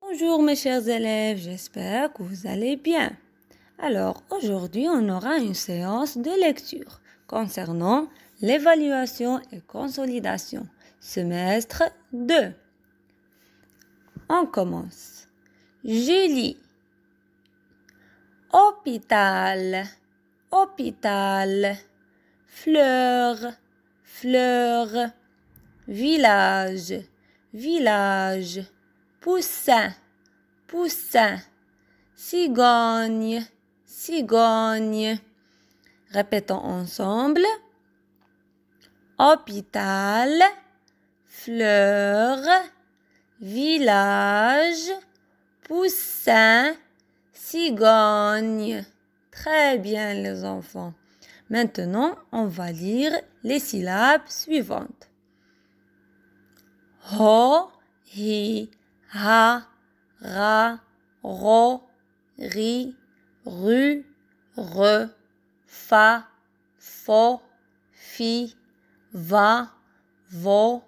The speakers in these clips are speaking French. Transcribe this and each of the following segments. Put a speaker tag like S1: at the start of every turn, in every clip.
S1: Bonjour mes chers élèves, j'espère que vous allez bien. Alors aujourd'hui on aura une séance de lecture concernant l'évaluation et consolidation, semestre 2. On commence. Julie. Hôpital. Hôpital. Fleurs fleur, village, village, poussin, poussin, cigogne, cigogne. Répétons ensemble. Hôpital, fleur, village, poussin, cigogne. Très bien les enfants. Maintenant, on va lire les syllabes suivantes. Ho, hi, ha, ra, ro, ri, ru, re, fa, fo, fi, va, vo,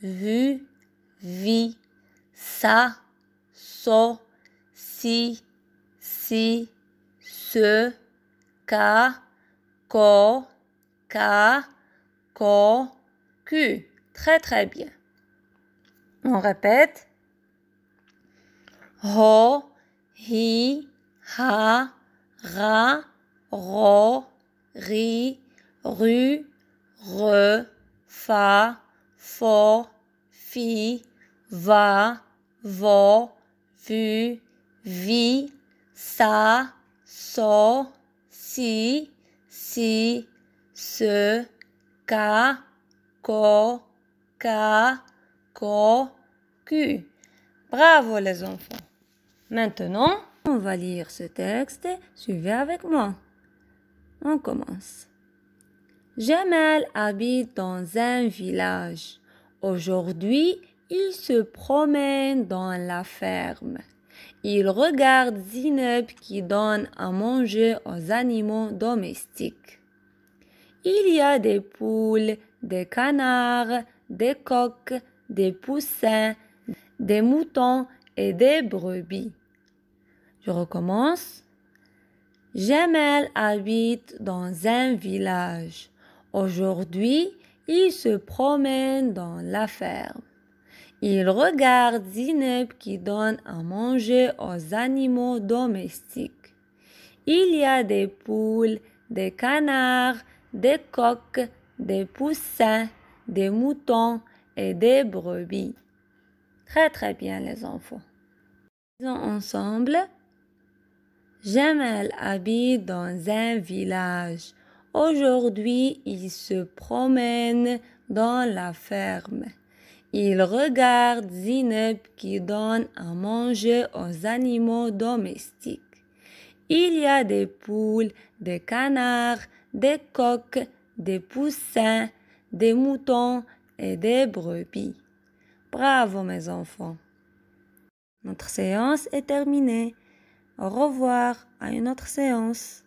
S1: vu, vi, sa, so, si, si, se, ka, ko, ka, ko, ku. Très très bien. On répète. Ho, hi, ha, ra, ro, ri, ru, re, fa, fo, fi, va, vo, vu, vi, sa, so, si, si, ce, ka, ko, ka, ko, ku. Bravo les enfants. Maintenant, on va lire ce texte. Suivez avec moi. On commence. Jamel habite dans un village. Aujourd'hui, il se promène dans la ferme. Il regarde Zineb qui donne à manger aux animaux domestiques. Il y a des poules, des canards, des coqs, des poussins, des moutons et des brebis. Je recommence. Jamel habite dans un village. Aujourd'hui, il se promène dans la ferme. Il regarde Zineb qui donne à manger aux animaux domestiques. Il y a des poules, des canards, des coqs, des poussins, des moutons et des brebis. Très très bien les enfants. Ils ensemble. Jamel habite dans un village. Aujourd'hui, il se promène dans la ferme. Il regarde Zineb qui donne à manger aux animaux domestiques. Il y a des poules, des canards, des coqs, des poussins, des moutons et des brebis. Bravo mes enfants. Notre séance est terminée. Au revoir à une autre séance.